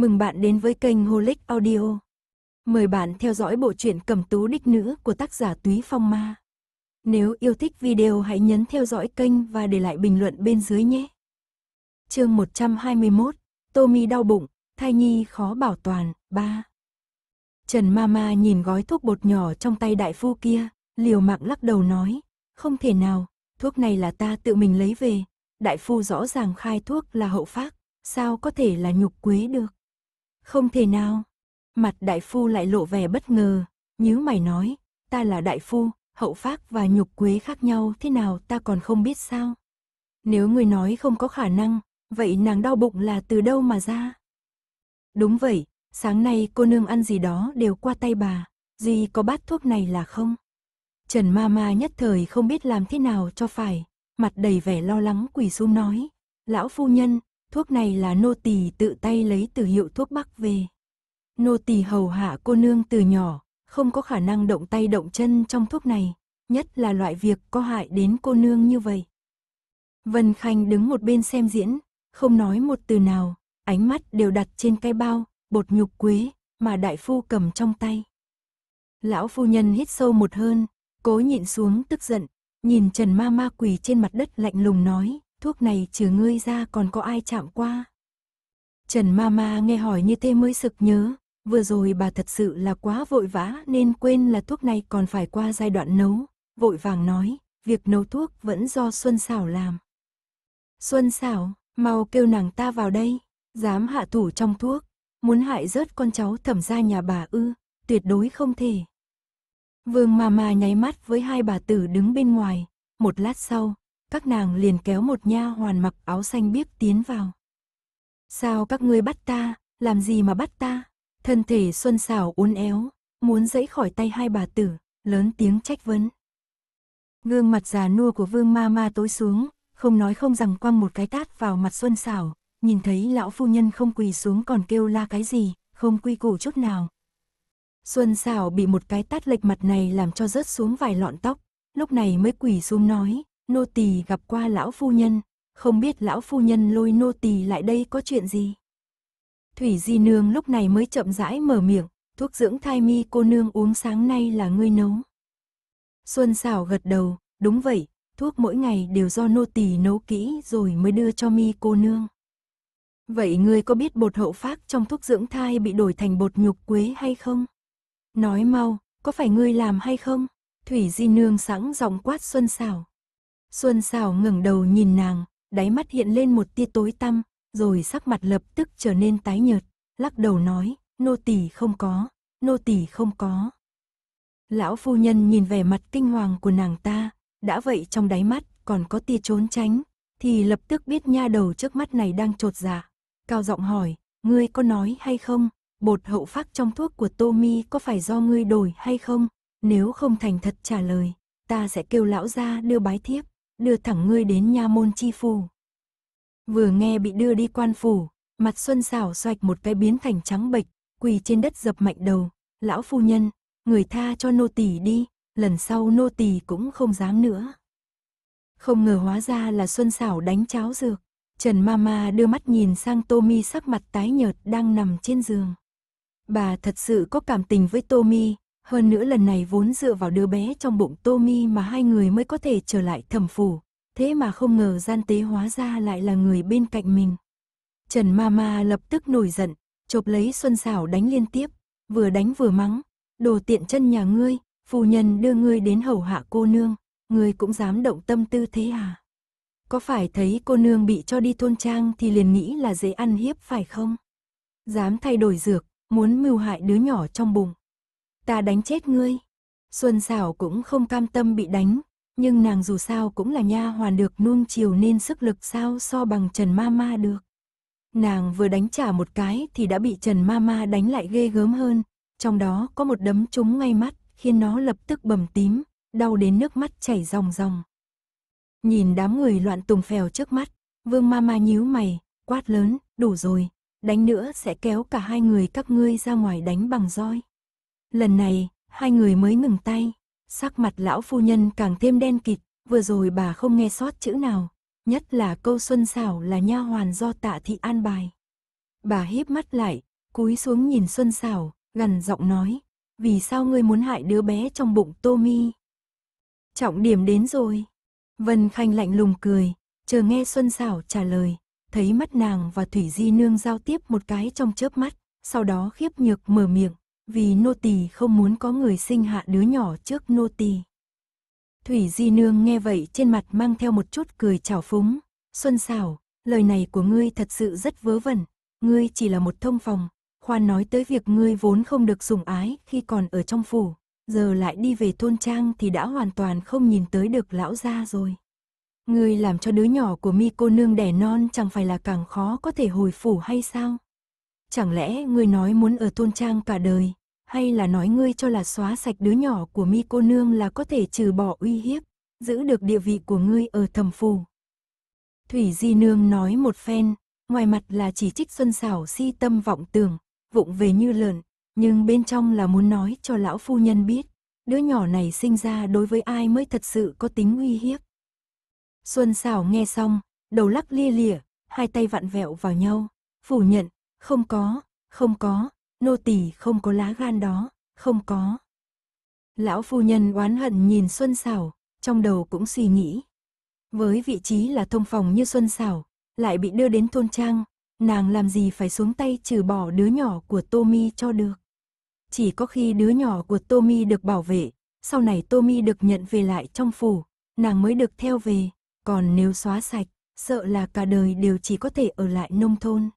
Mừng bạn đến với kênh Holic Audio. Mời bạn theo dõi bộ truyện Cẩm Tú Đích Nữ của tác giả Túy Phong Ma. Nếu yêu thích video hãy nhấn theo dõi kênh và để lại bình luận bên dưới nhé. Chương 121, Tommy đau bụng, thai nhi khó bảo toàn, 3. Trần Mama nhìn gói thuốc bột nhỏ trong tay đại phu kia, liều mạng lắc đầu nói, không thể nào, thuốc này là ta tự mình lấy về, đại phu rõ ràng khai thuốc là hậu phác, sao có thể là nhục quế được. Không thể nào. Mặt đại phu lại lộ vẻ bất ngờ, nhíu mày nói, ta là đại phu, hậu phác và nhục quế khác nhau thế nào ta còn không biết sao. Nếu người nói không có khả năng, vậy nàng đau bụng là từ đâu mà ra? Đúng vậy, sáng nay cô nương ăn gì đó đều qua tay bà, gì có bát thuốc này là không? Trần ma ma nhất thời không biết làm thế nào cho phải, mặt đầy vẻ lo lắng quỳ xuống nói, lão phu nhân, thuốc này là nô tỳ tự tay lấy từ hiệu thuốc Bắc về. Nô tỳ hầu hạ cô nương từ nhỏ, không có khả năng động tay động chân trong thuốc này, nhất là loại việc có hại đến cô nương như vậy. Vân Khanh đứng một bên xem diễn, không nói một từ nào, ánh mắt đều đặt trên cái bao, bột nhục quế, mà đại phu cầm trong tay. Lão phu nhân hít sâu một hơn, cố nhịn xuống tức giận, nhìn Trần Ma Ma quỳ trên mặt đất lạnh lùng nói, thuốc này trừ ngươi ra còn có ai chạm qua. Trần Mama nghe hỏi như thế mới sực nhớ, vừa rồi bà thật sự là quá vội vã nên quên là thuốc này còn phải qua giai đoạn nấu, vội vàng nói, việc nấu thuốc vẫn do Xuân Sảo làm. Xuân Sảo, mau kêu nàng ta vào đây, dám hạ thủ trong thuốc, muốn hại rớt con cháu thẩm ra nhà bà ư, tuyệt đối không thể. Vương Mama nháy mắt với hai bà tử đứng bên ngoài, một lát sau, các nàng liền kéo một nha hoàn mặc áo xanh biếc tiến vào. Sao các ngươi bắt ta, làm gì mà bắt ta? Thân thể xuân xảo uốn éo, muốn dẫy khỏi tay hai bà tử, lớn tiếng trách vấn. Gương mặt già nua của vương ma ma tối xuống, không nói không rằng quăng một cái tát vào mặt xuân xảo, nhìn thấy lão phu nhân không quỳ xuống còn kêu la cái gì, không quy củ chút nào. Xuân xảo bị một cái tát lệch mặt này làm cho rớt xuống vài lọn tóc, lúc này mới quỳ xuống nói, nô tỳ gặp qua lão phu nhân, không biết lão phu nhân lôi nô tỳ lại đây có chuyện gì. Thủy Di Nương lúc này mới chậm rãi mở miệng, thuốc dưỡng thai mi cô nương uống sáng nay là ngươi nấu. Xuân xảo gật đầu, đúng vậy, thuốc mỗi ngày đều do nô tỳ nấu kỹ rồi mới đưa cho mi cô nương. Vậy ngươi có biết bột hậu phát trong thuốc dưỡng thai bị đổi thành bột nhục quế hay không? Nói mau, có phải ngươi làm hay không? Thủy Di Nương sẵn giọng quát Xuân xảo. Xuân xảo ngẩng đầu nhìn nàng, đáy mắt hiện lên một tia tối tăm, rồi sắc mặt lập tức trở nên tái nhợt, lắc đầu nói, nô tỳ không có, nô tỳ không có. Lão phu nhân nhìn vẻ mặt kinh hoàng của nàng ta, đã vậy trong đáy mắt còn có tia trốn tránh, thì lập tức biết nha đầu trước mắt này đang trột dạ, cao giọng hỏi, ngươi có nói hay không, bột hậu phác trong thuốc của Mi có phải do ngươi đổi hay không, nếu không thành thật trả lời, ta sẽ kêu lão ra đưa bái thiếp đưa thẳng ngươi đến nha môn chi phủ. Vừa nghe bị đưa đi quan phủ, mặt Xuân xảo xoạch một cái biến thành trắng bệch, quỳ trên đất dập mạnh đầu, lão phu nhân, người tha cho nô tỳ đi, lần sau nô tỳ cũng không dám nữa. Không ngờ hóa ra là Xuân xảo đánh cháo dược, Trần Mama đưa mắt nhìn sang Tommy sắc mặt tái nhợt đang nằm trên giường. Bà thật sự có cảm tình với Tommy, hơn nữa lần này vốn dựa vào đứa bé trong bụng Tommy mà hai người mới có thể trở lại thẩm phủ, thế mà không ngờ gian tế hóa ra lại là người bên cạnh mình. Trần Mama lập tức nổi giận, chộp lấy Xuân Sảo đánh liên tiếp, vừa đánh vừa mắng, đồ tiện chân nhà ngươi, phu nhân đưa ngươi đến hầu hạ cô nương, ngươi cũng dám động tâm tư thế à? Có phải thấy cô nương bị cho đi thôn trang thì liền nghĩ là dễ ăn hiếp phải không? Dám thay đổi dược, muốn mưu hại đứa nhỏ trong bụng ta đánh chết ngươi. Xuân xảo cũng không cam tâm bị đánh, nhưng nàng dù sao cũng là nha hoàn được nuông chiều nên sức lực sao so bằng Trần Ma Ma được. Nàng vừa đánh trả một cái thì đã bị Trần Ma Ma đánh lại ghê gớm hơn, trong đó có một đấm trúng ngay mắt, khiến nó lập tức bầm tím, đau đến nước mắt chảy ròng ròng. Nhìn đám người loạn tùng phèo trước mắt, Vương Ma Ma nhíu mày, quát lớn, đủ rồi, đánh nữa sẽ kéo cả hai người các ngươi ra ngoài đánh bằng roi. Lần này, hai người mới ngừng tay. Sắc mặt lão phu nhân càng thêm đen kịt, vừa rồi bà không nghe sót chữ nào. Nhất là câu xuân xảo là nha hoàn do tạ thị an bài. Bà híp mắt lại, cúi xuống nhìn xuân xảo, gần giọng nói. Vì sao ngươi muốn hại đứa bé trong bụng Tô Trọng điểm đến rồi. Vân Khanh lạnh lùng cười, chờ nghe Xuân Sảo trả lời, thấy mắt nàng và Thủy Di Nương giao tiếp một cái trong chớp mắt, sau đó khiếp nhược mở miệng, vì nô tỳ không muốn có người sinh hạ đứa nhỏ trước nô tỳ. Thủy Di Nương nghe vậy trên mặt mang theo một chút cười chảo phúng, Xuân xảo, lời này của ngươi thật sự rất vớ vẩn, ngươi chỉ là một thông phòng, khoan nói tới việc ngươi vốn không được sủng ái khi còn ở trong phủ, giờ lại đi về thôn trang thì đã hoàn toàn không nhìn tới được lão gia rồi. Ngươi làm cho đứa nhỏ của mi cô nương đẻ non chẳng phải là càng khó có thể hồi phủ hay sao? Chẳng lẽ ngươi nói muốn ở thôn trang cả đời, hay là nói ngươi cho là xóa sạch đứa nhỏ của mi cô nương là có thể trừ bỏ uy hiếp, giữ được địa vị của ngươi ở thầm phù. Thủy Di Nương nói một phen, ngoài mặt là chỉ trích Xuân Sảo si tâm vọng tưởng, vụng về như lợn, nhưng bên trong là muốn nói cho lão phu nhân biết, đứa nhỏ này sinh ra đối với ai mới thật sự có tính uy hiếp. Xuân Sảo nghe xong, đầu lắc lia lịa, hai tay vặn vẹo vào nhau, phủ nhận, không có, không có, nô tỳ không có lá gan đó, không có. Lão phu nhân oán hận nhìn Xuân Sảo, trong đầu cũng suy nghĩ. Với vị trí là thông phòng như Xuân Sảo, lại bị đưa đến thôn trang, nàng làm gì phải xuống tay trừ bỏ đứa nhỏ của Tommy cho được. Chỉ có khi đứa nhỏ của Tommy được bảo vệ, sau này Tommy được nhận về lại trong phủ, nàng mới được theo về, còn nếu xóa sạch, sợ là cả đời đều chỉ có thể ở lại nông thôn.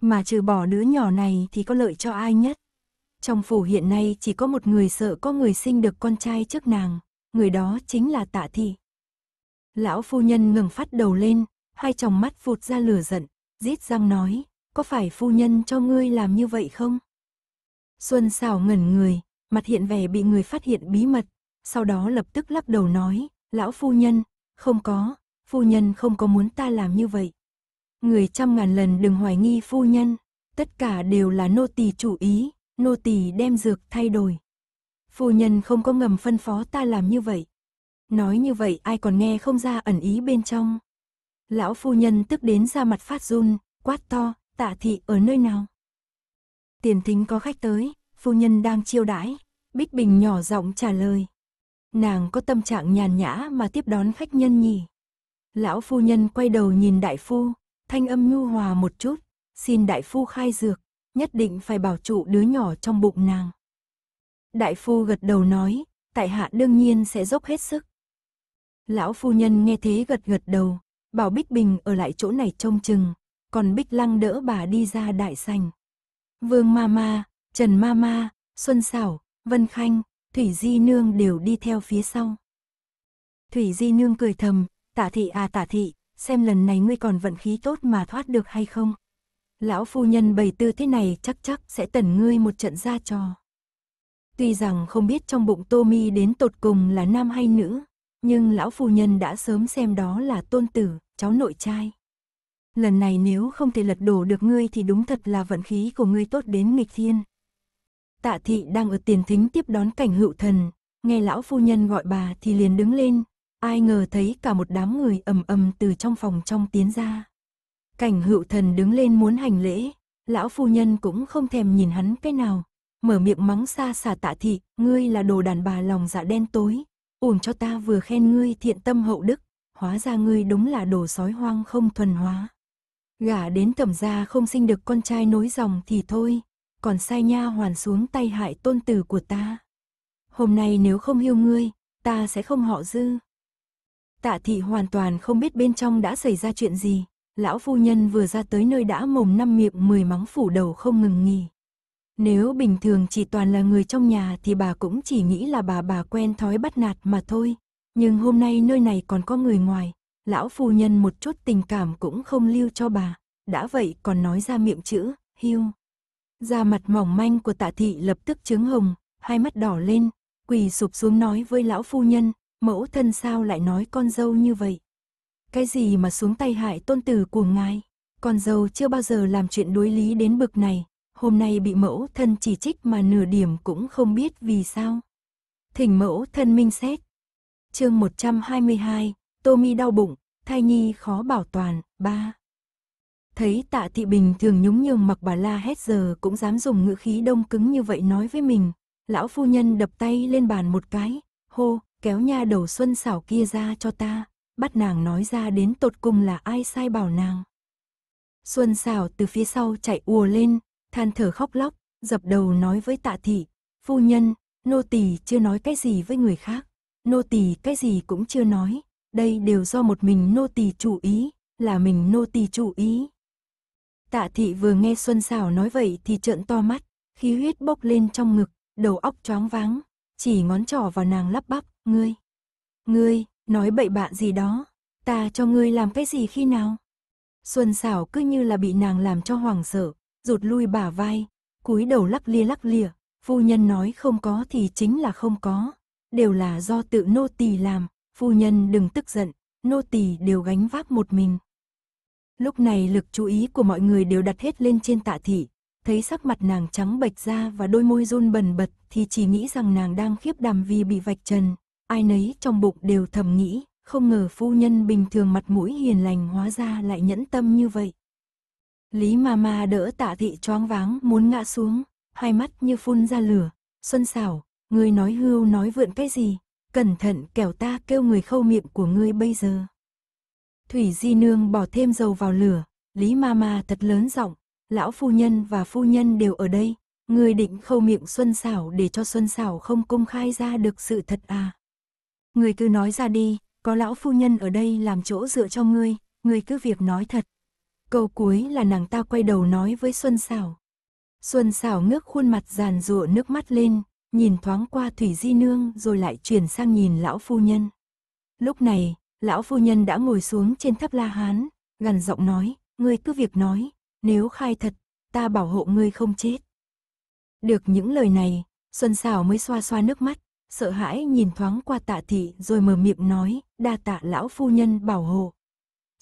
Mà trừ bỏ đứa nhỏ này thì có lợi cho ai nhất? Trong phủ hiện nay chỉ có một người sợ có người sinh được con trai trước nàng, người đó chính là tạ thị. Lão phu nhân ngừng phát đầu lên, hai tròng mắt vụt ra lửa giận, rít răng nói, có phải phu nhân cho ngươi làm như vậy không? Xuân xảo ngẩn người, mặt hiện vẻ bị người phát hiện bí mật, sau đó lập tức lắc đầu nói, lão phu nhân, không có, phu nhân không có muốn ta làm như vậy người trăm ngàn lần đừng hoài nghi phu nhân, tất cả đều là nô tỳ chủ ý, nô tỳ đem dược thay đổi. Phu nhân không có ngầm phân phó ta làm như vậy. Nói như vậy ai còn nghe không ra ẩn ý bên trong. Lão phu nhân tức đến ra mặt phát run, quát to, tạ thị ở nơi nào. Tiền thính có khách tới, phu nhân đang chiêu đãi, Bích Bình nhỏ giọng trả lời. Nàng có tâm trạng nhàn nhã mà tiếp đón khách nhân nhỉ. Lão phu nhân quay đầu nhìn đại phu, thanh âm nhu hòa một chút, xin đại phu khai dược, nhất định phải bảo trụ đứa nhỏ trong bụng nàng. Đại phu gật đầu nói, tại hạ đương nhiên sẽ dốc hết sức. Lão phu nhân nghe thế gật gật đầu, bảo Bích Bình ở lại chỗ này trông chừng, còn Bích Lăng đỡ bà đi ra đại sành. Vương Mama, Trần Mama, Xuân Sảo, Vân Khanh, Thủy Di Nương đều đi theo phía sau. Thủy Di Nương cười thầm, tả thị à tả thị, xem lần này ngươi còn vận khí tốt mà thoát được hay không. Lão phu nhân bày tư thế này chắc chắc sẽ tẩn ngươi một trận ra trò. Tuy rằng không biết trong bụng Tô Mi đến tột cùng là nam hay nữ, nhưng lão phu nhân đã sớm xem đó là tôn tử, cháu nội trai. Lần này nếu không thể lật đổ được ngươi thì đúng thật là vận khí của ngươi tốt đến nghịch thiên. Tạ thị đang ở tiền thính tiếp đón cảnh hữu thần, nghe lão phu nhân gọi bà thì liền đứng lên, Ai ngờ thấy cả một đám người ầm ầm từ trong phòng trong tiến ra. Cảnh hữu thần đứng lên muốn hành lễ, lão phu nhân cũng không thèm nhìn hắn cái nào, mở miệng mắng xa xả tạ thị, ngươi là đồ đàn bà lòng dạ đen tối, uổng cho ta vừa khen ngươi thiện tâm hậu đức, hóa ra ngươi đúng là đồ sói hoang không thuần hóa. Gả đến tẩm gia không sinh được con trai nối dòng thì thôi, còn sai nha hoàn xuống tay hại tôn tử của ta. Hôm nay nếu không hiêu ngươi, ta sẽ không họ dư. Tạ thị hoàn toàn không biết bên trong đã xảy ra chuyện gì, lão phu nhân vừa ra tới nơi đã mồm năm miệng mười mắng phủ đầu không ngừng nghỉ. Nếu bình thường chỉ toàn là người trong nhà thì bà cũng chỉ nghĩ là bà bà quen thói bắt nạt mà thôi. Nhưng hôm nay nơi này còn có người ngoài, lão phu nhân một chút tình cảm cũng không lưu cho bà. Đã vậy còn nói ra miệng chữ, hiu. Da mặt mỏng manh của tạ thị lập tức trướng hồng, hai mắt đỏ lên, quỳ sụp xuống nói với lão phu nhân, mẫu thân sao lại nói con dâu như vậy? Cái gì mà xuống tay hại tôn tử của ngài? Con dâu chưa bao giờ làm chuyện đối lý đến bực này, hôm nay bị mẫu thân chỉ trích mà nửa điểm cũng không biết vì sao. Thỉnh mẫu thân minh xét. Chương 122, Tommy đau bụng, thai nhi khó bảo toàn, ba. Thấy tạ thị bình thường nhúng nhường mặc bà la hét giờ cũng dám dùng ngữ khí đông cứng như vậy nói với mình. Lão phu nhân đập tay lên bàn một cái, hô, kéo nha đầu xuân xảo kia ra cho ta, bắt nàng nói ra đến tột cùng là ai sai bảo nàng. Xuân xảo từ phía sau chạy ùa lên, than thở khóc lóc, dập đầu nói với tạ thị, phu nhân, nô tỳ chưa nói cái gì với người khác, nô tỳ cái gì cũng chưa nói, đây đều do một mình nô tỳ chủ ý, là mình nô tỳ chủ ý. Tạ thị vừa nghe Xuân xảo nói vậy thì trợn to mắt, khí huyết bốc lên trong ngực, đầu óc choáng váng, chỉ ngón trỏ vào nàng lắp bắp, Ngươi, ngươi, nói bậy bạn gì đó, ta cho ngươi làm cái gì khi nào? Xuân xảo cứ như là bị nàng làm cho hoàng sợ, rụt lui bả vai, cúi đầu lắc lia lắc lịa, phu nhân nói không có thì chính là không có, đều là do tự nô tỳ làm, phu nhân đừng tức giận, nô tỳ đều gánh vác một mình. Lúc này lực chú ý của mọi người đều đặt hết lên trên tạ thị, thấy sắc mặt nàng trắng bệch ra và đôi môi run bần bật thì chỉ nghĩ rằng nàng đang khiếp đàm vì bị vạch trần, ai nấy trong bụng đều thầm nghĩ, không ngờ phu nhân bình thường mặt mũi hiền lành hóa ra lại nhẫn tâm như vậy. Lý ma ma đỡ tạ thị choáng váng muốn ngã xuống, hai mắt như phun ra lửa, xuân xảo, người nói hưu nói vượn cái gì, cẩn thận kẻo ta kêu người khâu miệng của ngươi bây giờ. Thủy Di Nương bỏ thêm dầu vào lửa, Lý ma ma thật lớn giọng, lão phu nhân và phu nhân đều ở đây, người định khâu miệng Xuân sảo để cho Xuân sảo không công khai ra được sự thật à người cứ nói ra đi, có lão phu nhân ở đây làm chỗ dựa cho ngươi, ngươi cứ việc nói thật. Câu cuối là nàng ta quay đầu nói với Xuân Sảo. Xuân Sảo ngước khuôn mặt giàn rụa nước mắt lên, nhìn thoáng qua Thủy Di Nương rồi lại chuyển sang nhìn lão phu nhân. Lúc này, lão phu nhân đã ngồi xuống trên tháp la hán, gần giọng nói, ngươi cứ việc nói, nếu khai thật, ta bảo hộ ngươi không chết. Được những lời này, Xuân Sảo mới xoa xoa nước mắt, sợ hãi nhìn thoáng qua tạ thị rồi mở miệng nói, đa tạ lão phu nhân bảo hộ.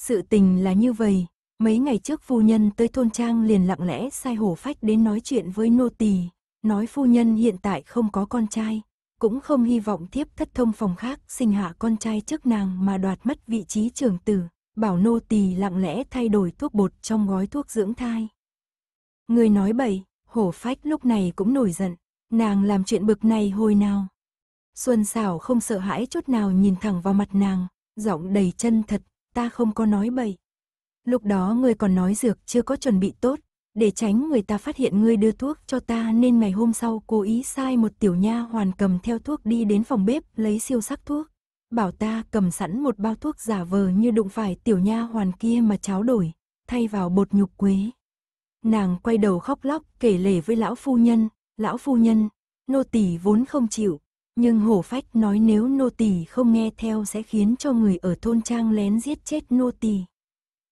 Sự tình là như vậy, mấy ngày trước phu nhân tới thôn trang liền lặng lẽ sai hổ phách đến nói chuyện với nô tỳ, nói phu nhân hiện tại không có con trai, cũng không hy vọng thiếp thất thông phòng khác sinh hạ con trai trước nàng mà đoạt mất vị trí trưởng tử, bảo nô tỳ lặng lẽ thay đổi thuốc bột trong gói thuốc dưỡng thai. Người nói bậy, hổ phách lúc này cũng nổi giận, nàng làm chuyện bực này hồi nào. Xuân xảo không sợ hãi chút nào nhìn thẳng vào mặt nàng, giọng đầy chân thật, ta không có nói bậy. Lúc đó ngươi còn nói dược chưa có chuẩn bị tốt, để tránh người ta phát hiện ngươi đưa thuốc cho ta nên ngày hôm sau cố ý sai một tiểu nha hoàn cầm theo thuốc đi đến phòng bếp lấy siêu sắc thuốc. Bảo ta cầm sẵn một bao thuốc giả vờ như đụng phải tiểu nha hoàn kia mà cháo đổi, thay vào bột nhục quế. Nàng quay đầu khóc lóc kể lể với lão phu nhân, lão phu nhân, nô tỳ vốn không chịu, nhưng hổ phách nói nếu nô tỳ không nghe theo sẽ khiến cho người ở thôn trang lén giết chết nô tỳ.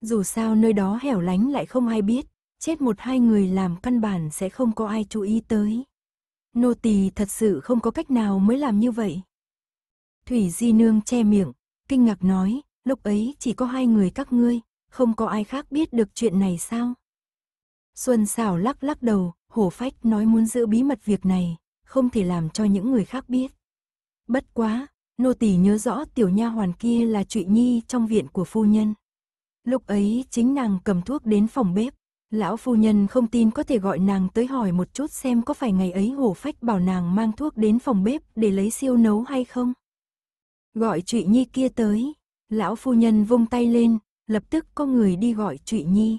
Dù sao nơi đó hẻo lánh lại không ai biết, chết một hai người làm căn bản sẽ không có ai chú ý tới. Nô tỳ thật sự không có cách nào mới làm như vậy. Thủy Di Nương che miệng, kinh ngạc nói, lúc ấy chỉ có hai người các ngươi, không có ai khác biết được chuyện này sao? Xuân xảo lắc lắc đầu, hổ phách nói muốn giữ bí mật việc này, không thể làm cho những người khác biết. Bất quá, nô tỳ nhớ rõ tiểu nha hoàn kia là Trụy Nhi trong viện của phu nhân. Lúc ấy chính nàng cầm thuốc đến phòng bếp, lão phu nhân không tin có thể gọi nàng tới hỏi một chút xem có phải ngày ấy hổ Phách bảo nàng mang thuốc đến phòng bếp để lấy siêu nấu hay không. Gọi Trụy Nhi kia tới, lão phu nhân vung tay lên, lập tức có người đi gọi Trụy Nhi.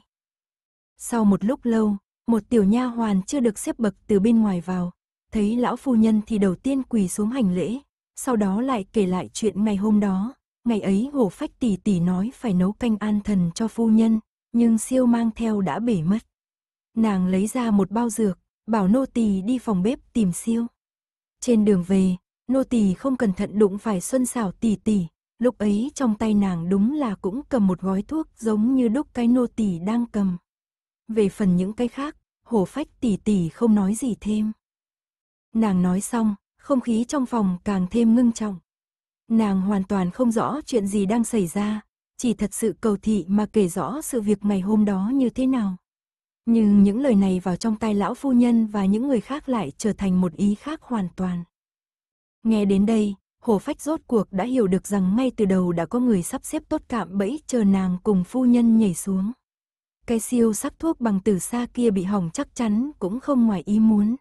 Sau một lúc lâu, một tiểu nha hoàn chưa được xếp bậc từ bên ngoài vào, thấy lão phu nhân thì đầu tiên quỳ xuống hành lễ, sau đó lại kể lại chuyện ngày hôm đó. Ngày ấy hổ phách tỷ tỷ nói phải nấu canh an thần cho phu nhân, nhưng siêu mang theo đã bể mất. Nàng lấy ra một bao dược, bảo nô tỳ đi phòng bếp tìm siêu. Trên đường về, nô tỳ không cẩn thận đụng phải xuân xảo tỷ tỷ, lúc ấy trong tay nàng đúng là cũng cầm một gói thuốc giống như đúc cái nô tỳ đang cầm. Về phần những cái khác, hổ phách tỷ tỷ không nói gì thêm. Nàng nói xong, không khí trong phòng càng thêm ngưng trọng. Nàng hoàn toàn không rõ chuyện gì đang xảy ra, chỉ thật sự cầu thị mà kể rõ sự việc ngày hôm đó như thế nào. Nhưng những lời này vào trong tai lão phu nhân và những người khác lại trở thành một ý khác hoàn toàn. Nghe đến đây, Hồ Phách rốt cuộc đã hiểu được rằng ngay từ đầu đã có người sắp xếp tốt cạm bẫy chờ nàng cùng phu nhân nhảy xuống. Cái siêu sắc thuốc bằng từ xa kia bị hỏng chắc chắn cũng không ngoài ý muốn.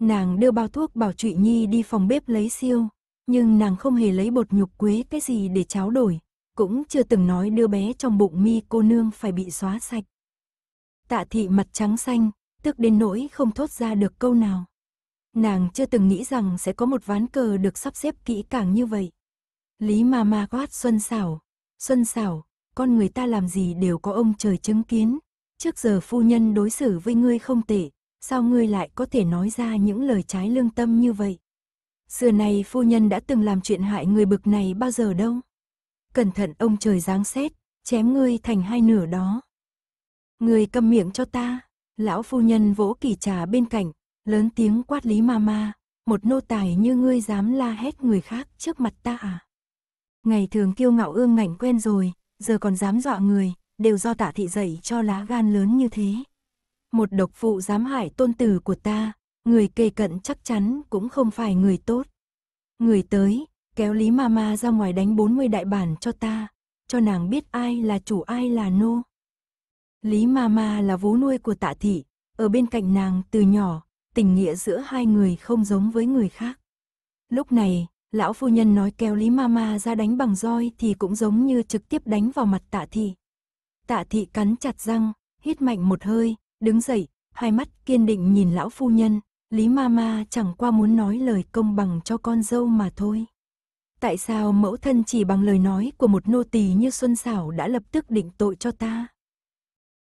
Nàng đưa bao thuốc bảo Trụy Nhi đi phòng bếp lấy siêu, nhưng nàng không hề lấy bột nhục quế cái gì để cháo đổi, cũng chưa từng nói đứa bé trong bụng mi cô nương phải bị xóa sạch. Tạ thị mặt trắng xanh, tức đến nỗi không thốt ra được câu nào. Nàng chưa từng nghĩ rằng sẽ có một ván cờ được sắp xếp kỹ càng như vậy. Lý ma ma quát Xuân Sảo, Xuân Sảo, con người ta làm gì đều có ông trời chứng kiến. Trước giờ phu nhân đối xử với ngươi không tệ, sao ngươi lại có thể nói ra những lời trái lương tâm như vậy? Xưa này phu nhân đã từng làm chuyện hại người bực này bao giờ đâu? Cẩn thận ông trời giáng xét, chém ngươi thành hai nửa đó. Ngươi câm miệng cho ta, lão phu nhân vỗ kỳ trà bên cạnh, lớn tiếng quát lý ma ma, một nô tài như ngươi dám la hét người khác trước mặt ta à? Ngày thường kiêu ngạo ương ngạnh quen rồi, giờ còn dám dọa người, đều do tạ thị dạy cho lá gan lớn như thế một độc phụ dám hại tôn tử của ta, người kề cận chắc chắn cũng không phải người tốt. Người tới, kéo Lý Mama ra ngoài đánh 40 đại bản cho ta, cho nàng biết ai là chủ ai là nô. Lý Mama là vú nuôi của tạ thị, ở bên cạnh nàng từ nhỏ, tình nghĩa giữa hai người không giống với người khác. Lúc này, lão phu nhân nói kéo Lý Mama ra đánh bằng roi thì cũng giống như trực tiếp đánh vào mặt tạ thị. Tạ thị cắn chặt răng, hít mạnh một hơi, Đứng dậy, hai mắt kiên định nhìn lão phu nhân, Lý Mama chẳng qua muốn nói lời công bằng cho con dâu mà thôi. Tại sao mẫu thân chỉ bằng lời nói của một nô tỳ như Xuân Sảo đã lập tức định tội cho ta?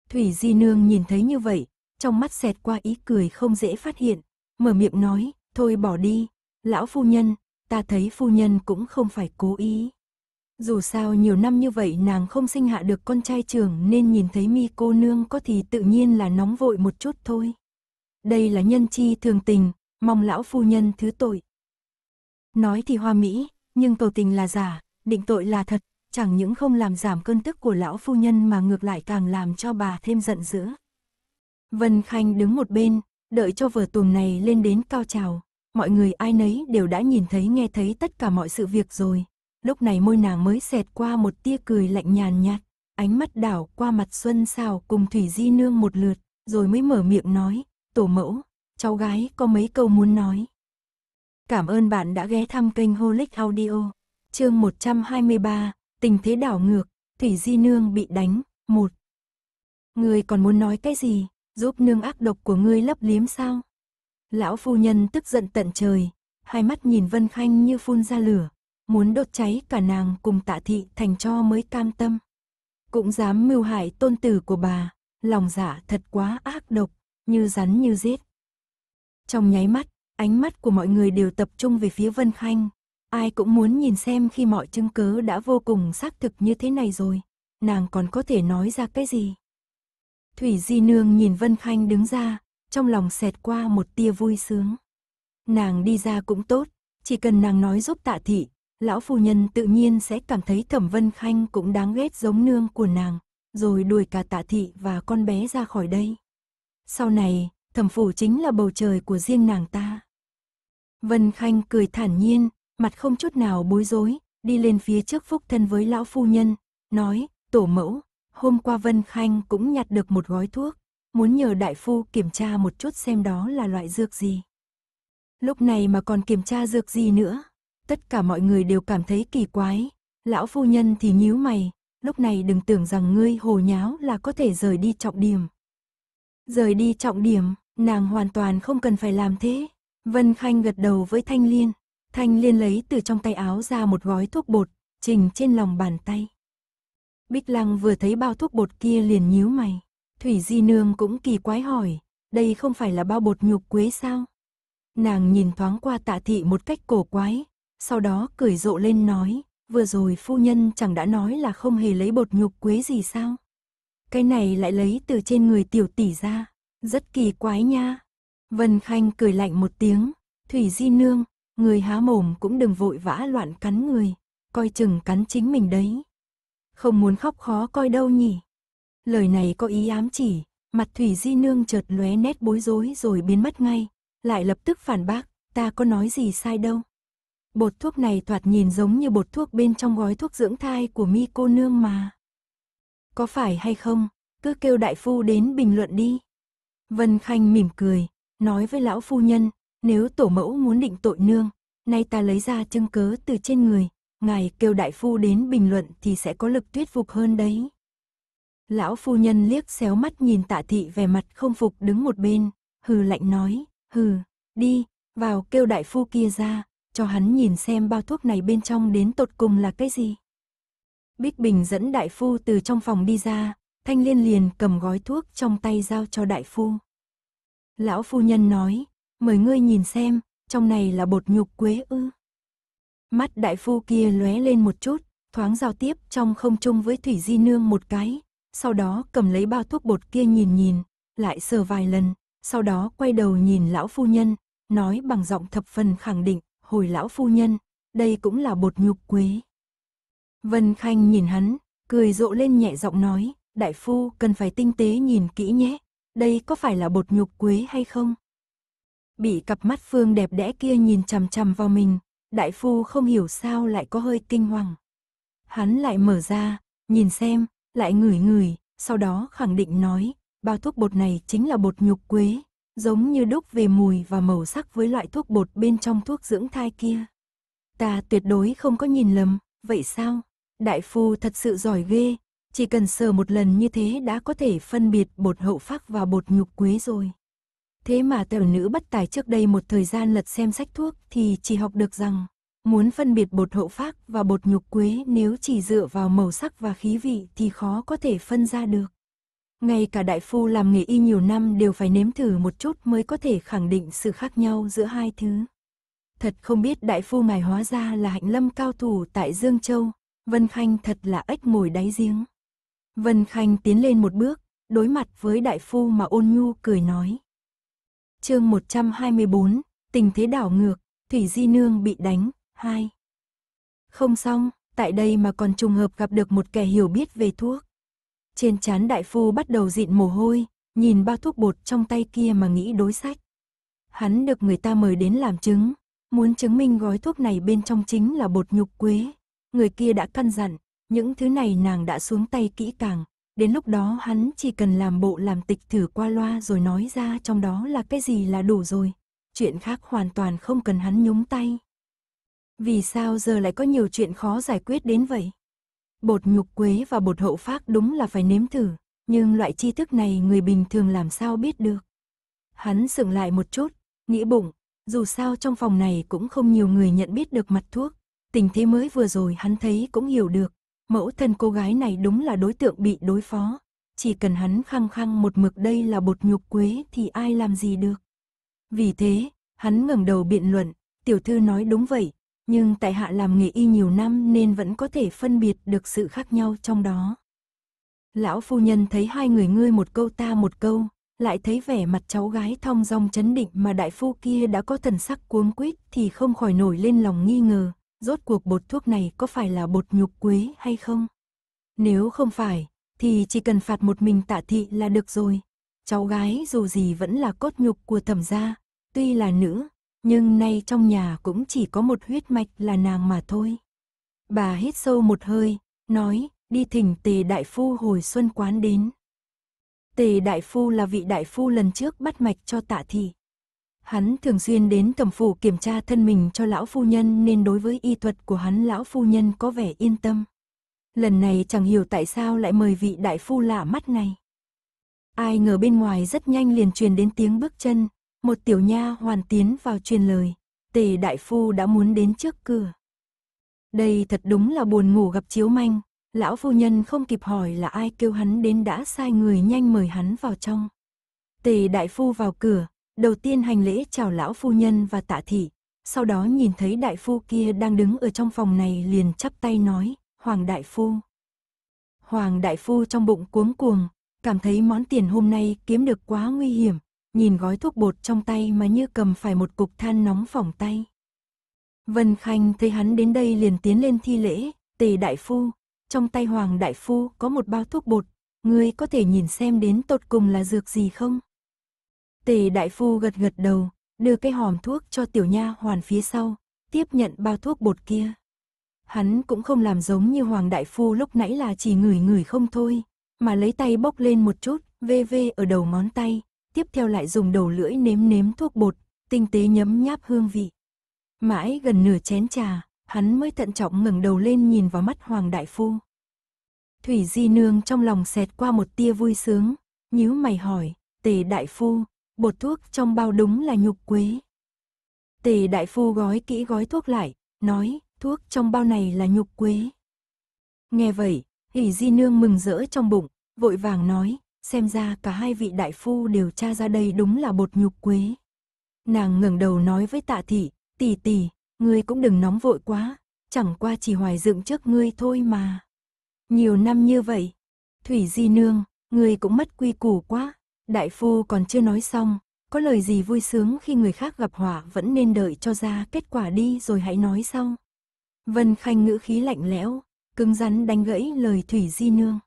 Thủy Di Nương nhìn thấy như vậy, trong mắt xẹt qua ý cười không dễ phát hiện, mở miệng nói, thôi bỏ đi, lão phu nhân, ta thấy phu nhân cũng không phải cố ý. Dù sao nhiều năm như vậy nàng không sinh hạ được con trai trưởng nên nhìn thấy mi cô nương có thì tự nhiên là nóng vội một chút thôi. Đây là nhân chi thường tình, mong lão phu nhân thứ tội. Nói thì hoa mỹ, nhưng cầu tình là giả, định tội là thật, chẳng những không làm giảm cơn tức của lão phu nhân mà ngược lại càng làm cho bà thêm giận dữ. Vân Khanh đứng một bên, đợi cho vở tuồng này lên đến cao trào, mọi người ai nấy đều đã nhìn thấy nghe thấy tất cả mọi sự việc rồi, lúc này môi nàng mới xẹt qua một tia cười lạnh nhàn nhạt, ánh mắt đảo qua mặt Xuân Sào cùng Thủy Di Nương một lượt, rồi mới mở miệng nói, tổ mẫu, cháu gái có mấy câu muốn nói. Cảm ơn bạn đã ghé thăm kênh Holic Audio, chương 123, tình thế đảo ngược, Thủy Di Nương bị đánh, một Người còn muốn nói cái gì, giúp nương ác độc của ngươi lấp liếm sao? Lão phu nhân tức giận tận trời, hai mắt nhìn Vân Khanh như phun ra lửa, muốn đốt cháy cả nàng cùng tạ thị thành cho mới cam tâm. Cũng dám mưu hại tôn tử của bà, lòng giả dạ thật quá ác độc, như rắn như giết. Trong nháy mắt, ánh mắt của mọi người đều tập trung về phía Vân Khanh. Ai cũng muốn nhìn xem khi mọi chứng cứ đã vô cùng xác thực như thế này rồi, nàng còn có thể nói ra cái gì. Thủy Di Nương nhìn Vân Khanh đứng ra, trong lòng xẹt qua một tia vui sướng. Nàng đi ra cũng tốt, chỉ cần nàng nói giúp tạ thị, lão phu nhân tự nhiên sẽ cảm thấy Thẩm Vân Khanh cũng đáng ghét giống nương của nàng, rồi đuổi cả tạ thị và con bé ra khỏi đây. Sau này, thẩm phủ chính là bầu trời của riêng nàng ta. Vân Khanh cười thản nhiên, mặt không chút nào bối rối, đi lên phía trước phúc thân với lão phu nhân, nói, tổ mẫu, hôm qua Vân Khanh cũng nhặt được một gói thuốc, muốn nhờ đại phu kiểm tra một chút xem đó là loại dược gì. Lúc này mà còn kiểm tra dược gì nữa tất cả mọi người đều cảm thấy kỳ quái. Lão phu nhân thì nhíu mày, lúc này đừng tưởng rằng ngươi hồ nháo là có thể rời đi trọng điểm. Rời đi trọng điểm, nàng hoàn toàn không cần phải làm thế. Vân Khanh gật đầu với Thanh Liên. Thanh Liên lấy từ trong tay áo ra một gói thuốc bột, trình trên lòng bàn tay. Bích Lăng vừa thấy bao thuốc bột kia liền nhíu mày. Thủy Di Nương cũng kỳ quái hỏi, đây không phải là bao bột nhục quế sao? Nàng nhìn thoáng qua tạ thị một cách cổ quái, sau đó cười rộ lên nói, vừa rồi phu nhân chẳng đã nói là không hề lấy bột nhục quế gì sao? Cái này lại lấy từ trên người tiểu tỷ ra, rất kỳ quái nha. Vân Khanh cười lạnh một tiếng, Thủy Di Nương, người há mồm cũng đừng vội vã loạn cắn người, coi chừng cắn chính mình đấy. Không muốn khóc khó coi đâu nhỉ. Lời này có ý ám chỉ, mặt Thủy Di Nương chợt lóe nét bối rối rồi biến mất ngay, lại lập tức phản bác, ta có nói gì sai đâu. Bột thuốc này thoạt nhìn giống như bột thuốc bên trong gói thuốc dưỡng thai của mi cô nương mà. Có phải hay không, cứ kêu đại phu đến bình luận đi. Vân Khanh mỉm cười, nói với lão phu nhân, nếu tổ mẫu muốn định tội nương, nay ta lấy ra chứng cớ từ trên người, ngài kêu đại phu đến bình luận thì sẽ có lực thuyết phục hơn đấy. Lão phu nhân liếc xéo mắt nhìn tạ thị vẻ mặt không phục đứng một bên, hừ lạnh nói, hừ, đi, vào kêu đại phu kia ra, cho hắn nhìn xem bao thuốc này bên trong đến tột cùng là cái gì. Bích Bình dẫn đại phu từ trong phòng đi ra, Thanh Liên liền cầm gói thuốc trong tay giao cho đại phu. Lão phu nhân nói, mời ngươi nhìn xem, trong này là bột nhục quế ư. Mắt đại phu kia lóe lên một chút, thoáng giao tiếp trong không chung với Thủy Di Nương một cái, sau đó cầm lấy bao thuốc bột kia nhìn nhìn, lại sờ vài lần, sau đó quay đầu nhìn lão phu nhân, nói bằng giọng thập phần khẳng định, hồi lão phu nhân, đây cũng là bột nhục quế. Vân Khanh nhìn hắn, cười rộ lên nhẹ giọng nói, đại phu cần phải tinh tế nhìn kỹ nhé, đây có phải là bột nhục quế hay không? Bị cặp mắt phương đẹp đẽ kia nhìn chằm chằm vào mình, đại phu không hiểu sao lại có hơi kinh hoàng. Hắn lại mở ra, nhìn xem, lại ngửi ngửi, sau đó khẳng định nói, bao thuốc bột này chính là bột nhục quế, giống như đúc về mùi và màu sắc với loại thuốc bột bên trong thuốc dưỡng thai kia. Ta tuyệt đối không có nhìn lầm, vậy sao? Đại phu thật sự giỏi ghê, chỉ cần sờ một lần như thế đã có thể phân biệt bột hậu phác và bột nhục quế rồi. Thế mà tiểu nữ bất tài trước đây một thời gian lật xem sách thuốc thì chỉ học được rằng, muốn phân biệt bột hậu phác và bột nhục quế nếu chỉ dựa vào màu sắc và khí vị thì khó có thể phân ra được ngay cả đại phu làm nghề y nhiều năm đều phải nếm thử một chút mới có thể khẳng định sự khác nhau giữa hai thứ. Thật không biết đại phu ngài hóa ra là hạnh lâm cao thủ tại Dương Châu, Vân Khanh thật là ếch ngồi đáy giếng. Vân Khanh tiến lên một bước, đối mặt với đại phu mà ôn nhu cười nói. chương 124, tình thế đảo ngược, Thủy Di Nương bị đánh, hai Không xong, tại đây mà còn trùng hợp gặp được một kẻ hiểu biết về thuốc. Trên chán đại phu bắt đầu dịn mồ hôi, nhìn bao thuốc bột trong tay kia mà nghĩ đối sách. Hắn được người ta mời đến làm chứng, muốn chứng minh gói thuốc này bên trong chính là bột nhục quế. Người kia đã căn dặn, những thứ này nàng đã xuống tay kỹ càng, đến lúc đó hắn chỉ cần làm bộ làm tịch thử qua loa rồi nói ra trong đó là cái gì là đủ rồi. Chuyện khác hoàn toàn không cần hắn nhúng tay. Vì sao giờ lại có nhiều chuyện khó giải quyết đến vậy? Bột nhục quế và bột hậu phác đúng là phải nếm thử, nhưng loại tri thức này người bình thường làm sao biết được. Hắn sững lại một chút, nghĩ bụng, dù sao trong phòng này cũng không nhiều người nhận biết được mặt thuốc. Tình thế mới vừa rồi hắn thấy cũng hiểu được, mẫu thân cô gái này đúng là đối tượng bị đối phó. Chỉ cần hắn khăng khăng một mực đây là bột nhục quế thì ai làm gì được. Vì thế, hắn ngẩng đầu biện luận, tiểu thư nói đúng vậy, nhưng tại hạ làm nghề y nhiều năm nên vẫn có thể phân biệt được sự khác nhau trong đó. Lão phu nhân thấy hai người ngươi một câu ta một câu, lại thấy vẻ mặt cháu gái thong dong chấn định mà đại phu kia đã có thần sắc cuống quýt thì không khỏi nổi lên lòng nghi ngờ, rốt cuộc bột thuốc này có phải là bột nhục quế hay không? Nếu không phải, thì chỉ cần phạt một mình tạ thị là được rồi. Cháu gái dù gì vẫn là cốt nhục của thẩm gia, tuy là nữ, nhưng nay trong nhà cũng chỉ có một huyết mạch là nàng mà thôi. Bà hít sâu một hơi, nói, đi thỉnh tề đại phu hồi xuân quán đến. Tề đại phu là vị đại phu lần trước bắt mạch cho tạ thị. Hắn thường xuyên đến cẩm phủ kiểm tra thân mình cho lão phu nhân nên đối với y thuật của hắn lão phu nhân có vẻ yên tâm. Lần này chẳng hiểu tại sao lại mời vị đại phu lạ mắt này. Ai ngờ bên ngoài rất nhanh liền truyền đến tiếng bước chân, một tiểu nha hoàn tiến vào truyền lời, tề đại phu đã muốn đến trước cửa. Đây thật đúng là buồn ngủ gặp chiếu manh, lão phu nhân không kịp hỏi là ai kêu hắn đến đã sai người nhanh mời hắn vào trong. Tề đại phu vào cửa, đầu tiên hành lễ chào lão phu nhân và tạ thị, sau đó nhìn thấy đại phu kia đang đứng ở trong phòng này liền chắp tay nói, Hoàng đại phu. Hoàng đại phu trong bụng cuống cuồng, cảm thấy món tiền hôm nay kiếm được quá nguy hiểm, nhìn gói thuốc bột trong tay mà như cầm phải một cục than nóng phỏng tay. Vân Khanh thấy hắn đến đây liền tiến lên thi lễ, tề đại phu, trong tay Hoàng đại phu có một bao thuốc bột, ngươi có thể nhìn xem đến tột cùng là dược gì không? Tề đại phu gật gật đầu, đưa cái hòm thuốc cho tiểu nha hoàn phía sau, tiếp nhận bao thuốc bột kia. Hắn cũng không làm giống như Hoàng Đại Phu lúc nãy là chỉ ngửi ngửi không thôi, mà lấy tay bốc lên một chút, vê vê ở đầu ngón tay, tiếp theo lại dùng đầu lưỡi nếm nếm thuốc bột, tinh tế nhấm nháp hương vị. Mãi gần nửa chén trà, hắn mới thận trọng ngẩng đầu lên nhìn vào mắt Hoàng Đại Phu. Thủy Di Nương trong lòng xẹt qua một tia vui sướng, nhíu mày hỏi, Tề Đại Phu, bột thuốc trong bao đúng là nhục quế. Tề Đại Phu gói kỹ gói thuốc lại, nói, thuốc trong bao này là nhục quế. Nghe vậy, Hỷ Di Nương mừng rỡ trong bụng, vội vàng nói, xem ra cả hai vị đại phu đều tra ra đây đúng là bột nhục quế. Nàng ngẩng đầu nói với tạ thị, tỷ tỷ, ngươi cũng đừng nóng vội quá, chẳng qua chỉ hoài dựng trước ngươi thôi mà. Nhiều năm như vậy, Thủy Di Nương, ngươi cũng mất quy củ quá, đại phu còn chưa nói xong, có lời gì vui sướng khi người khác gặp họa vẫn nên đợi cho ra kết quả đi rồi hãy nói sau. Vân Khanh ngữ khí lạnh lẽo, cứng rắn đánh gãy lời Thủy Di Nương.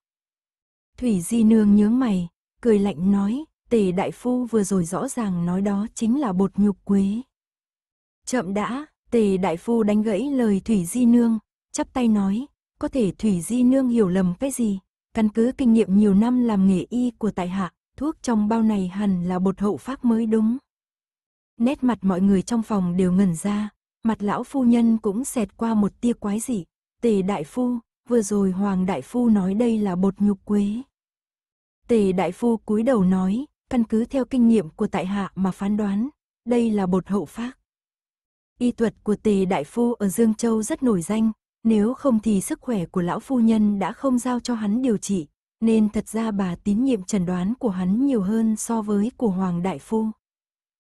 Thủy Di Nương nhướng mày, cười lạnh nói, tề đại phu vừa rồi rõ ràng nói đó chính là bột nhục quế. Chậm đã, tề đại phu đánh gãy lời Thủy Di Nương, chắp tay nói, có thể Thủy Di Nương hiểu lầm cái gì, căn cứ kinh nghiệm nhiều năm làm nghề y của tại hạ, thuốc trong bao này hẳn là bột hậu pháp mới đúng. Nét mặt mọi người trong phòng đều ngẩn ra, mặt lão phu nhân cũng xẹt qua một tia quái dị, tề đại phu, vừa rồi Hoàng Đại Phu nói đây là bột nhục quế. Tề Đại Phu cúi đầu nói, căn cứ theo kinh nghiệm của tại hạ mà phán đoán, đây là bột hậu phác. Y thuật của Tề Đại Phu ở Dương Châu rất nổi danh, nếu không thì sức khỏe của lão phu nhân đã không giao cho hắn điều trị, nên thật ra bà tín nhiệm trần đoán của hắn nhiều hơn so với của Hoàng Đại Phu.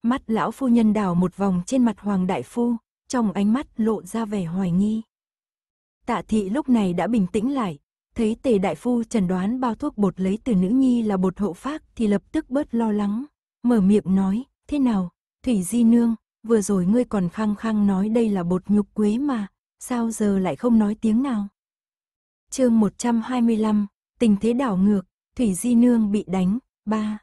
Mắt lão phu nhân đảo một vòng trên mặt Hoàng Đại Phu, trong ánh mắt lộ ra vẻ hoài nghi. Tạ thị lúc này đã bình tĩnh lại, thấy tề đại phu trần đoán bao thuốc bột lấy từ nữ nhi là bột hộ pháp, thì lập tức bớt lo lắng, mở miệng nói, thế nào, Thủy Di Nương, vừa rồi ngươi còn khăng khăng nói đây là bột nhục quế mà, sao giờ lại không nói tiếng nào. chương 125, tình thế đảo ngược, Thủy Di Nương bị đánh, ba.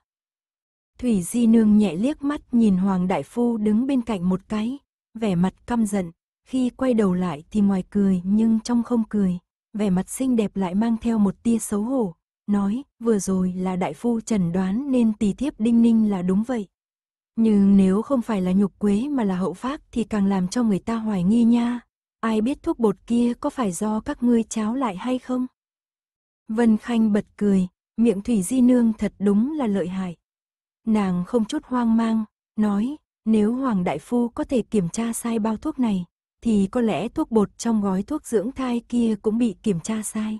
Thủy Di Nương nhẹ liếc mắt nhìn Hoàng Đại Phu đứng bên cạnh một cái, vẻ mặt căm giận, khi quay đầu lại thì ngoài cười nhưng trong không cười, vẻ mặt xinh đẹp lại mang theo một tia xấu hổ. Nói, vừa rồi là đại phu trần đoán nên tỳ thiếp đinh ninh là đúng vậy. Nhưng nếu không phải là nhục quế mà là hậu phác thì càng làm cho người ta hoài nghi nha. Ai biết thuốc bột kia có phải do các ngươi cháo lại hay không? Vân Khanh bật cười, miệng Thủy Di Nương thật đúng là lợi hại. Nàng không chút hoang mang, nói, nếu Hoàng Đại Phu có thể kiểm tra sai bao thuốc này, thì có lẽ thuốc bột trong gói thuốc dưỡng thai kia cũng bị kiểm tra sai.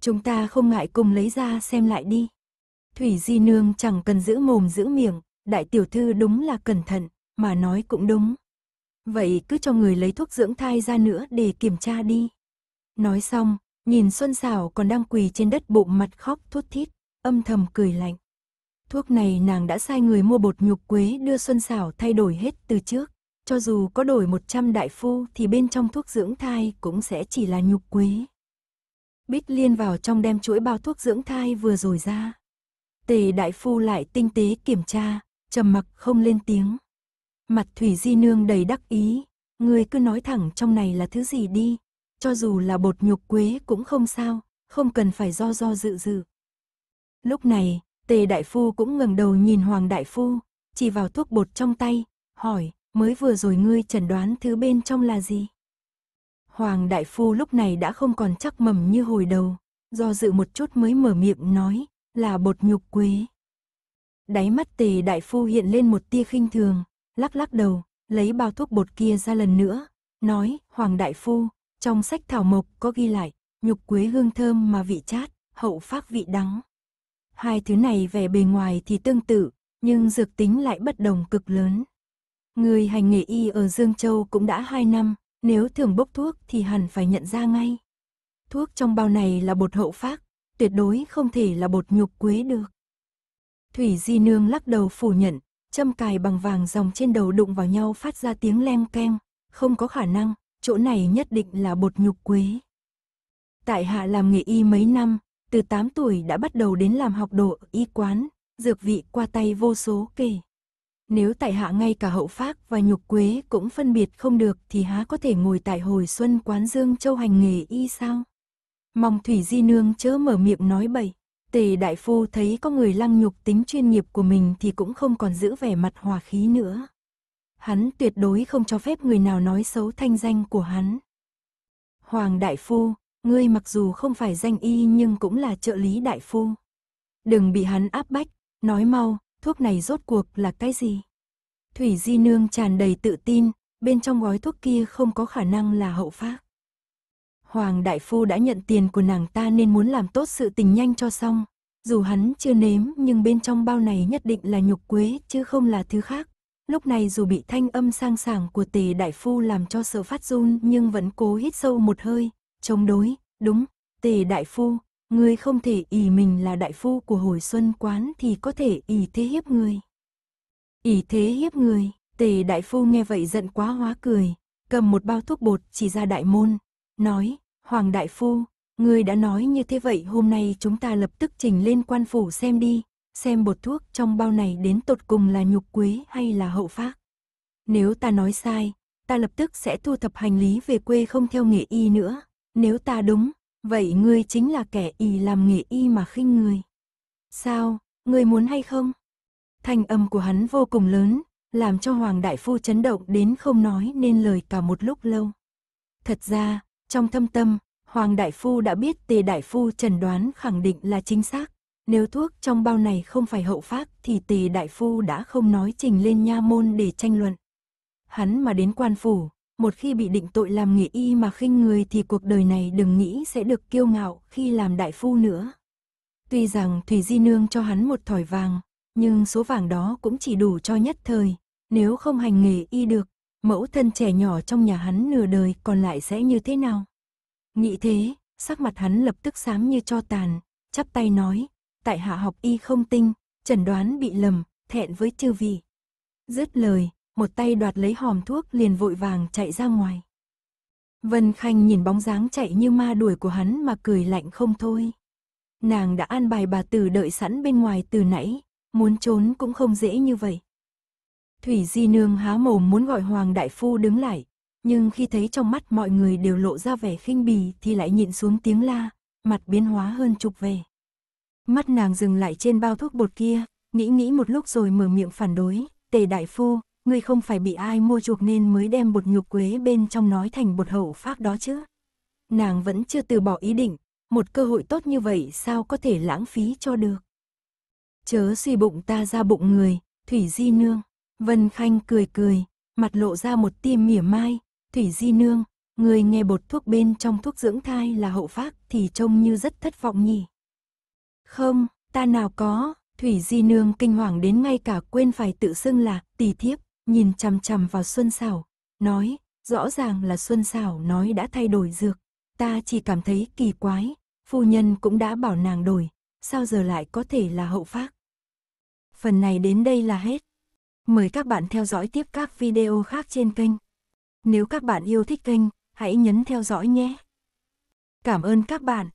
Chúng ta không ngại cùng lấy ra xem lại đi. Thủy Di Nương chẳng cần giữ mồm giữ miệng, đại tiểu thư đúng là cẩn thận, mà nói cũng đúng. Vậy cứ cho người lấy thuốc dưỡng thai ra nữa để kiểm tra đi. Nói xong, nhìn Xuân Sảo còn đang quỳ trên đất bụng mặt khóc thút thít, âm thầm cười lạnh. Thuốc này nàng đã sai người mua bột nhục quế đưa Xuân Sảo thay đổi hết từ trước cho dù có đổi 100 đại phu thì bên trong thuốc dưỡng thai cũng sẽ chỉ là nhục quế. Bích liên vào trong đem chuỗi bao thuốc dưỡng thai vừa rồi ra. Tề đại phu lại tinh tế kiểm tra, trầm mặc không lên tiếng. Mặt Thủy Di Nương đầy đắc ý, người cứ nói thẳng trong này là thứ gì đi, cho dù là bột nhục quế cũng không sao, không cần phải do do dự dự. Lúc này, Tề Đại Phu cũng ngẩng đầu nhìn Hoàng Đại Phu, chỉ vào thuốc bột trong tay, hỏi, mới vừa rồi ngươi chẩn đoán thứ bên trong là gì? Hoàng Đại Phu lúc này đã không còn chắc mầm như hồi đầu, do dự một chút mới mở miệng nói, là bột nhục quế. Đáy mắt tề Đại Phu hiện lên một tia khinh thường, lắc lắc đầu, lấy bao thuốc bột kia ra lần nữa, nói, Hoàng Đại Phu, trong sách thảo mộc có ghi lại, nhục quế hương thơm mà vị chát, hậu phát vị đắng. Hai thứ này về bề ngoài thì tương tự, nhưng dược tính lại bất đồng cực lớn. Người hành nghề y ở Dương Châu cũng đã 2 năm, nếu thường bốc thuốc thì hẳn phải nhận ra ngay. Thuốc trong bao này là bột hậu phác, tuyệt đối không thể là bột nhục quế được. Thủy Di Nương lắc đầu phủ nhận, châm cài bằng vàng dòng trên đầu đụng vào nhau phát ra tiếng leng keng, không có khả năng, chỗ này nhất định là bột nhục quế. Tại hạ làm nghề y mấy năm, từ 8 tuổi đã bắt đầu đến làm học đồ y quán, dược vị qua tay vô số kể. Nếu tại hạ ngay cả hậu phác và nhục quế cũng phân biệt không được thì há có thể ngồi tại hồi xuân quán Dương Châu hành nghề y sao? Mong Thủy Di Nương chớ mở miệng nói bậy. Tề Đại Phu thấy có người lăng nhục tính chuyên nghiệp của mình thì cũng không còn giữ vẻ mặt hòa khí nữa. Hắn tuyệt đối không cho phép người nào nói xấu thanh danh của hắn. Hoàng Đại Phu, ngươi mặc dù không phải danh y nhưng cũng là trợ lý Đại Phu. Đừng bị hắn áp bách, nói mau, thuốc này rốt cuộc là cái gì? Thủy Di Nương tràn đầy tự tin, bên trong gói thuốc kia không có khả năng là hậu pháp. Hoàng Đại Phu đã nhận tiền của nàng ta nên muốn làm tốt sự tình nhanh cho xong. Dù hắn chưa nếm nhưng bên trong bao này nhất định là nhục quế chứ không là thứ khác. Lúc này dù bị thanh âm sang sảng của tề đại phu làm cho sợ phát run nhưng vẫn cố hít sâu một hơi, chống đối, đúng, tề đại phu, Ngươi không thể ỷ mình là đại phu của hồi xuân quán thì có thể ỷ thế hiếp người. ỷ thế hiếp người, tề đại phu nghe vậy giận quá hóa cười, cầm một bao thuốc bột chỉ ra đại môn, nói, Hoàng đại phu, ngươi đã nói như thế vậy hôm nay chúng ta lập tức trình lên quan phủ xem đi, xem bột thuốc trong bao này đến tột cùng là nhục quế hay là hậu phác. Nếu ta nói sai, ta lập tức sẽ thu thập hành lý về quê không theo nghề y nữa, nếu ta đúng, Vậy ngươi chính là kẻ y làm nghề y mà khinh người. Sao, ngươi muốn hay không? Thanh âm của hắn vô cùng lớn, làm cho Hoàng Đại Phu chấn động đến không nói nên lời cả một lúc lâu. Thật ra, trong thâm tâm, Hoàng Đại Phu đã biết Tề Đại Phu trần đoán khẳng định là chính xác. Nếu thuốc trong bao này không phải hậu phát thì Tề Đại Phu đã không nói trình lên nha môn để tranh luận. Hắn mà đến quan phủ, một khi bị định tội làm nghề y mà khinh người thì cuộc đời này đừng nghĩ sẽ được kiêu ngạo khi làm đại phu nữa. Tuy rằng Thủy Di Nương cho hắn một thỏi vàng, nhưng số vàng đó cũng chỉ đủ cho nhất thời, nếu không hành nghề y được, mẫu thân trẻ nhỏ trong nhà hắn nửa đời còn lại sẽ như thế nào? Nghĩ thế, sắc mặt hắn lập tức xám như cho tàn, chắp tay nói, tại hạ học y không tinh, chẩn đoán bị lầm, thẹn với chư vị. Dứt lời, một tay đoạt lấy hòm thuốc liền vội vàng chạy ra ngoài. Vân Khanh nhìn bóng dáng chạy như ma đuổi của hắn mà cười lạnh không thôi. Nàng đã an bài bà tử đợi sẵn bên ngoài từ nãy, muốn trốn cũng không dễ như vậy. Thủy Di Nương há mồm muốn gọi Hoàng Đại Phu đứng lại, nhưng khi thấy trong mắt mọi người đều lộ ra vẻ khinh bì thì lại nhịn xuống tiếng la, mặt biến hóa hơn chục về. Mắt nàng dừng lại trên bao thuốc bột kia, nghĩ nghĩ một lúc rồi mở miệng phản đối, tề đại phu, ngươi không phải bị ai mua chuộc nên mới đem bột nhục quế bên trong nói thành bột hậu phác đó chứ. Nàng vẫn chưa từ bỏ ý định, một cơ hội tốt như vậy sao có thể lãng phí cho được. Chớ suy bụng ta ra bụng người, Thủy Di Nương. Vân Khanh cười cười, mặt lộ ra một tia mỉa mai, Thủy Di Nương, người nghe bột thuốc bên trong thuốc dưỡng thai là hậu phác thì trông như rất thất vọng nhỉ. Không, ta nào có, Thủy Di Nương kinh hoàng đến ngay cả quên phải tự xưng là tỷ thiếp nhìn chằm chằm vào Xuân Sảo, nói, rõ ràng là Xuân Sảo nói đã thay đổi dược, ta chỉ cảm thấy kỳ quái, phu nhân cũng đã bảo nàng đổi, sao giờ lại có thể là hậu phác. Phần này đến đây là hết. Mời các bạn theo dõi tiếp các video khác trên kênh. Nếu các bạn yêu thích kênh, hãy nhấn theo dõi nhé. Cảm ơn các bạn.